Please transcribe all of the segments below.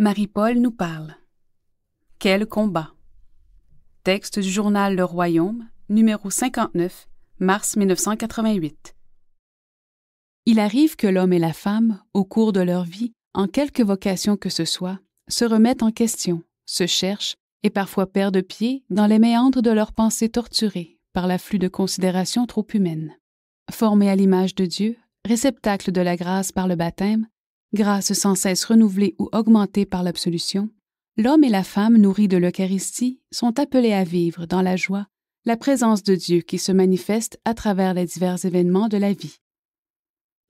Marie-Paul nous parle. Quel combat Texte du journal Le Royaume, numéro 59, mars 1988. Il arrive que l'homme et la femme, au cours de leur vie, en quelque vocation que ce soit, se remettent en question, se cherchent et parfois perdent pied dans les méandres de leurs pensées torturées par l'afflux de considérations trop humaines. Formés à l'image de Dieu, réceptacle de la grâce par le baptême, grâce sans cesse renouvelée ou augmentée par l'absolution, l'homme et la femme nourris de l'Eucharistie sont appelés à vivre dans la joie la présence de Dieu qui se manifeste à travers les divers événements de la vie.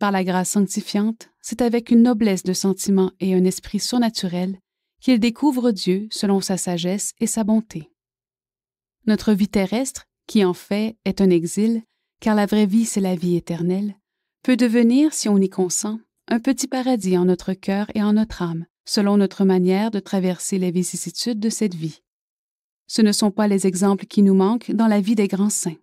Par la grâce sanctifiante, c'est avec une noblesse de sentiment et un esprit surnaturel qu'ils découvrent Dieu selon sa sagesse et sa bonté. Notre vie terrestre, qui en fait est un exil, car la vraie vie c'est la vie éternelle, peut devenir, si on y consent, un petit paradis en notre cœur et en notre âme, selon notre manière de traverser les vicissitudes de cette vie. Ce ne sont pas les exemples qui nous manquent dans la vie des grands saints.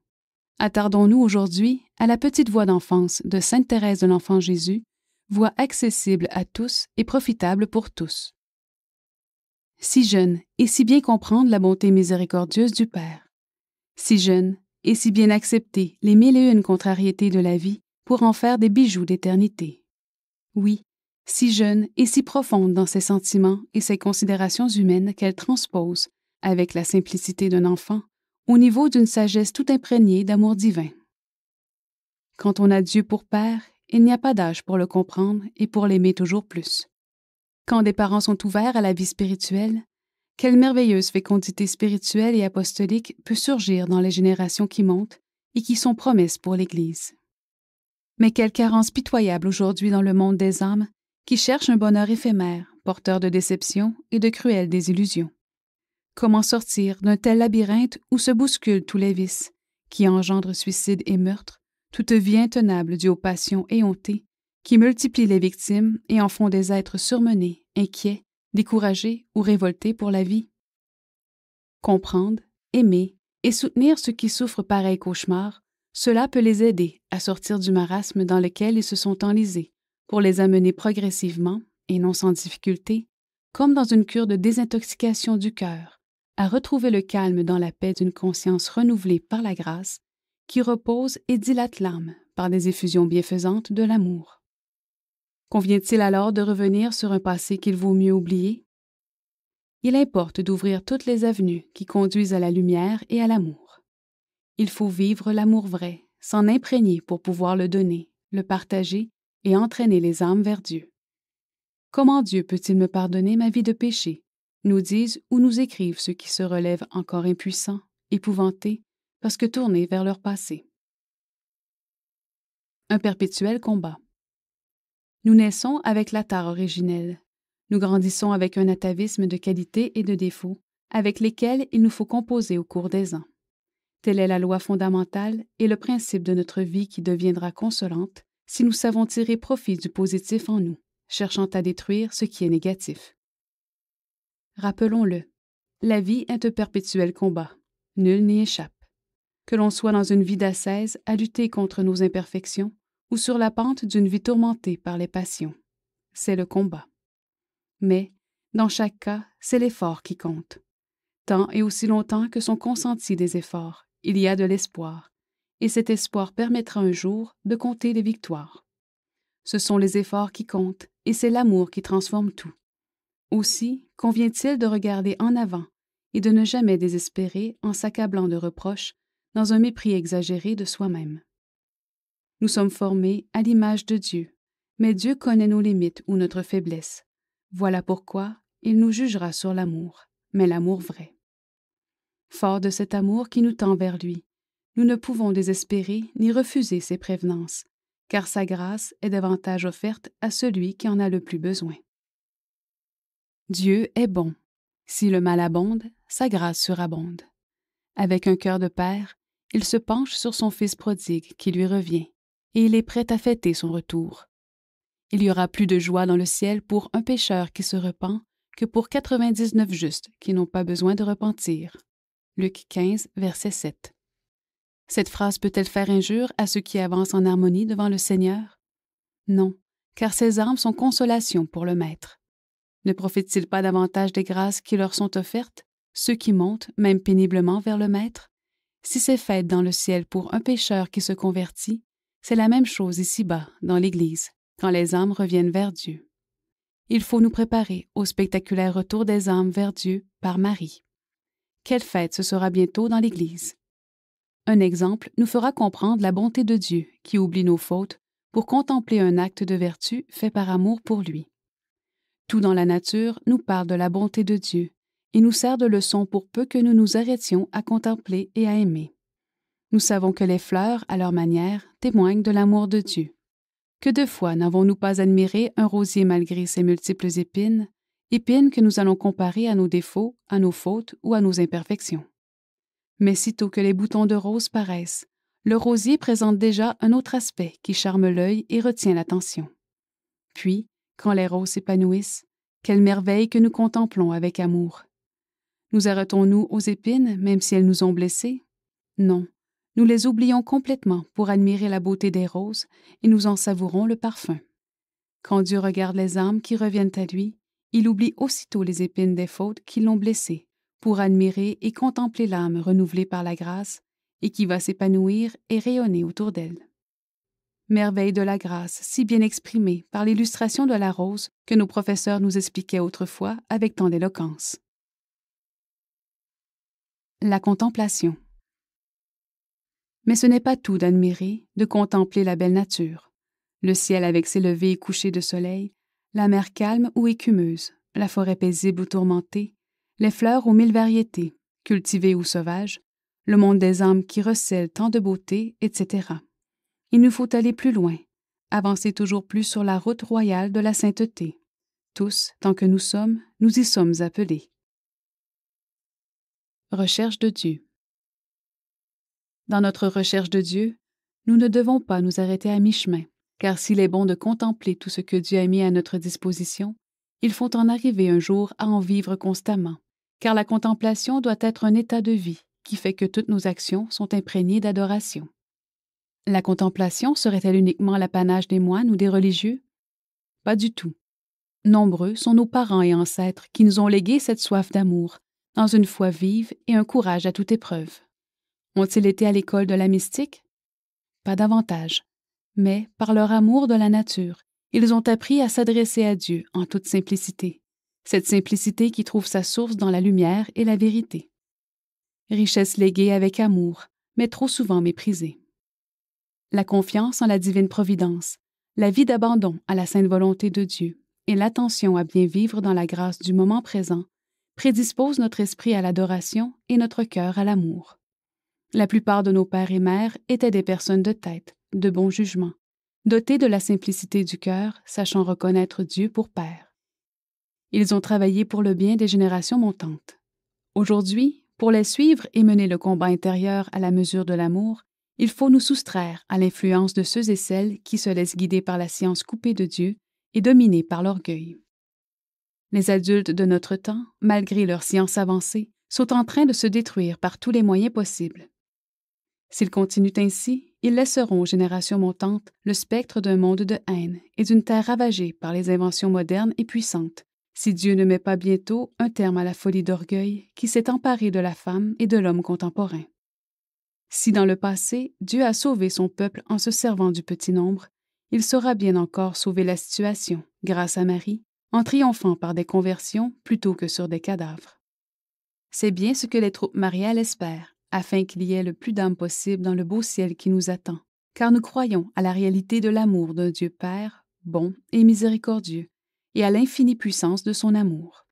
Attardons-nous aujourd'hui à la petite voie d'enfance de Sainte Thérèse de l'Enfant Jésus, voie accessible à tous et profitable pour tous. Si jeune et si bien comprendre la bonté miséricordieuse du Père. Si jeune et si bien accepter les mille et une contrariétés de la vie pour en faire des bijoux d'éternité oui, si jeune et si profonde dans ses sentiments et ses considérations humaines qu'elle transpose, avec la simplicité d'un enfant, au niveau d'une sagesse tout imprégnée d'amour divin. Quand on a Dieu pour Père, il n'y a pas d'âge pour le comprendre et pour l'aimer toujours plus. Quand des parents sont ouverts à la vie spirituelle, quelle merveilleuse fécondité spirituelle et apostolique peut surgir dans les générations qui montent et qui sont promesses pour l'Église. Mais quelle carence pitoyable aujourd'hui dans le monde des âmes qui cherchent un bonheur éphémère, porteur de déceptions et de cruelles désillusions. Comment sortir d'un tel labyrinthe où se bousculent tous les vices, qui engendrent suicide et meurtre, toute vie intenable due aux passions éhontées, qui multiplient les victimes et en font des êtres surmenés, inquiets, découragés ou révoltés pour la vie? Comprendre, aimer et soutenir ceux qui souffrent pareil cauchemar cela peut les aider à sortir du marasme dans lequel ils se sont enlisés, pour les amener progressivement, et non sans difficulté, comme dans une cure de désintoxication du cœur, à retrouver le calme dans la paix d'une conscience renouvelée par la grâce, qui repose et dilate l'âme par des effusions bienfaisantes de l'amour. Convient-il alors de revenir sur un passé qu'il vaut mieux oublier? Il importe d'ouvrir toutes les avenues qui conduisent à la lumière et à l'amour. Il faut vivre l'amour vrai, s'en imprégner pour pouvoir le donner, le partager et entraîner les âmes vers Dieu. Comment Dieu peut-il me pardonner ma vie de péché nous disent ou nous écrivent ceux qui se relèvent encore impuissants, épouvantés, parce que tournés vers leur passé. Un perpétuel combat. Nous naissons avec la tare originelle. Nous grandissons avec un atavisme de qualités et de défauts, avec lesquels il nous faut composer au cours des ans. Telle est la loi fondamentale et le principe de notre vie qui deviendra consolante si nous savons tirer profit du positif en nous, cherchant à détruire ce qui est négatif. Rappelons-le, la vie est un perpétuel combat. Nul n'y échappe. Que l'on soit dans une vie d'assaise à lutter contre nos imperfections ou sur la pente d'une vie tourmentée par les passions, c'est le combat. Mais, dans chaque cas, c'est l'effort qui compte. Tant et aussi longtemps que sont consentis des efforts, il y a de l'espoir, et cet espoir permettra un jour de compter les victoires. Ce sont les efforts qui comptent, et c'est l'amour qui transforme tout. Aussi, convient-il de regarder en avant et de ne jamais désespérer en s'accablant de reproches dans un mépris exagéré de soi-même. Nous sommes formés à l'image de Dieu, mais Dieu connaît nos limites ou notre faiblesse. Voilà pourquoi il nous jugera sur l'amour, mais l'amour vrai. Fort de cet amour qui nous tend vers lui, nous ne pouvons désespérer ni refuser ses prévenances, car sa grâce est davantage offerte à celui qui en a le plus besoin. Dieu est bon. Si le mal abonde, sa grâce surabonde. Avec un cœur de père, il se penche sur son fils prodigue qui lui revient, et il est prêt à fêter son retour. Il y aura plus de joie dans le ciel pour un pécheur qui se repent que pour quatre-vingt-dix-neuf justes qui n'ont pas besoin de repentir. Luc 15, verset 7. Cette phrase peut-elle faire injure à ceux qui avancent en harmonie devant le Seigneur Non, car ces âmes sont consolation pour le Maître. Ne profitent-ils pas davantage des grâces qui leur sont offertes, ceux qui montent, même péniblement, vers le Maître Si c'est fait dans le ciel pour un pécheur qui se convertit, c'est la même chose ici-bas, dans l'Église, quand les âmes reviennent vers Dieu. Il faut nous préparer au spectaculaire retour des âmes vers Dieu par Marie quelle fête ce sera bientôt dans l'Église. Un exemple nous fera comprendre la bonté de Dieu qui oublie nos fautes pour contempler un acte de vertu fait par amour pour lui. Tout dans la nature nous parle de la bonté de Dieu et nous sert de leçon pour peu que nous nous arrêtions à contempler et à aimer. Nous savons que les fleurs, à leur manière, témoignent de l'amour de Dieu. Que de fois n'avons-nous pas admiré un rosier malgré ses multiples épines, épines que nous allons comparer à nos défauts, à nos fautes ou à nos imperfections. Mais sitôt que les boutons de rose paraissent, le rosier présente déjà un autre aspect qui charme l'œil et retient l'attention. Puis, quand les roses s'épanouissent, quelle merveille que nous contemplons avec amour. Nous arrêtons-nous aux épines, même si elles nous ont blessés Non, nous les oublions complètement pour admirer la beauté des roses et nous en savourons le parfum. Quand Dieu regarde les âmes qui reviennent à lui, il oublie aussitôt les épines des fautes qui l'ont blessé, pour admirer et contempler l'âme renouvelée par la grâce, et qui va s'épanouir et rayonner autour d'elle. Merveille de la grâce, si bien exprimée par l'illustration de la rose que nos professeurs nous expliquaient autrefois avec tant d'éloquence. La contemplation. Mais ce n'est pas tout d'admirer, de contempler la belle nature, le ciel avec ses levées et couchers de soleil, la mer calme ou écumeuse, la forêt paisible ou tourmentée, les fleurs aux mille variétés, cultivées ou sauvages, le monde des âmes qui recèle tant de beauté, etc. Il nous faut aller plus loin, avancer toujours plus sur la route royale de la sainteté. Tous, tant que nous sommes, nous y sommes appelés. Recherche de Dieu. Dans notre recherche de Dieu, nous ne devons pas nous arrêter à mi-chemin car s'il est bon de contempler tout ce que Dieu a mis à notre disposition, il faut en arriver un jour à en vivre constamment, car la contemplation doit être un état de vie qui fait que toutes nos actions sont imprégnées d'adoration. La contemplation serait-elle uniquement l'apanage des moines ou des religieux? Pas du tout. Nombreux sont nos parents et ancêtres qui nous ont légué cette soif d'amour, dans une foi vive et un courage à toute épreuve. Ont-ils été à l'école de la mystique? Pas davantage mais par leur amour de la nature, ils ont appris à s'adresser à Dieu en toute simplicité, cette simplicité qui trouve sa source dans la lumière et la vérité. Richesse léguée avec amour, mais trop souvent méprisée. La confiance en la divine providence, la vie d'abandon à la sainte volonté de Dieu et l'attention à bien vivre dans la grâce du moment présent prédisposent notre esprit à l'adoration et notre cœur à l'amour. La plupart de nos pères et mères étaient des personnes de tête, de bon jugement, dotés de la simplicité du cœur, sachant reconnaître Dieu pour Père. Ils ont travaillé pour le bien des générations montantes. Aujourd'hui, pour les suivre et mener le combat intérieur à la mesure de l'amour, il faut nous soustraire à l'influence de ceux et celles qui se laissent guider par la science coupée de Dieu et dominée par l'orgueil. Les adultes de notre temps, malgré leur science avancée, sont en train de se détruire par tous les moyens possibles. S'ils continuent ainsi, ils laisseront aux générations montantes le spectre d'un monde de haine et d'une terre ravagée par les inventions modernes et puissantes, si Dieu ne met pas bientôt un terme à la folie d'orgueil qui s'est emparée de la femme et de l'homme contemporain. Si dans le passé Dieu a sauvé son peuple en se servant du petit nombre, il saura bien encore sauver la situation, grâce à Marie, en triomphant par des conversions plutôt que sur des cadavres. C'est bien ce que les troupes mariales espèrent, afin qu'il y ait le plus d'âmes possible dans le beau ciel qui nous attend. Car nous croyons à la réalité de l'amour d'un Dieu Père, bon et miséricordieux, et à l'infinie puissance de son amour.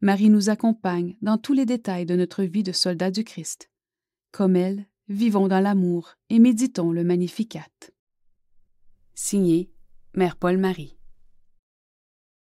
Marie nous accompagne dans tous les détails de notre vie de soldat du Christ. Comme elle, vivons dans l'amour et méditons le Magnificat. Signé Mère Paul-Marie.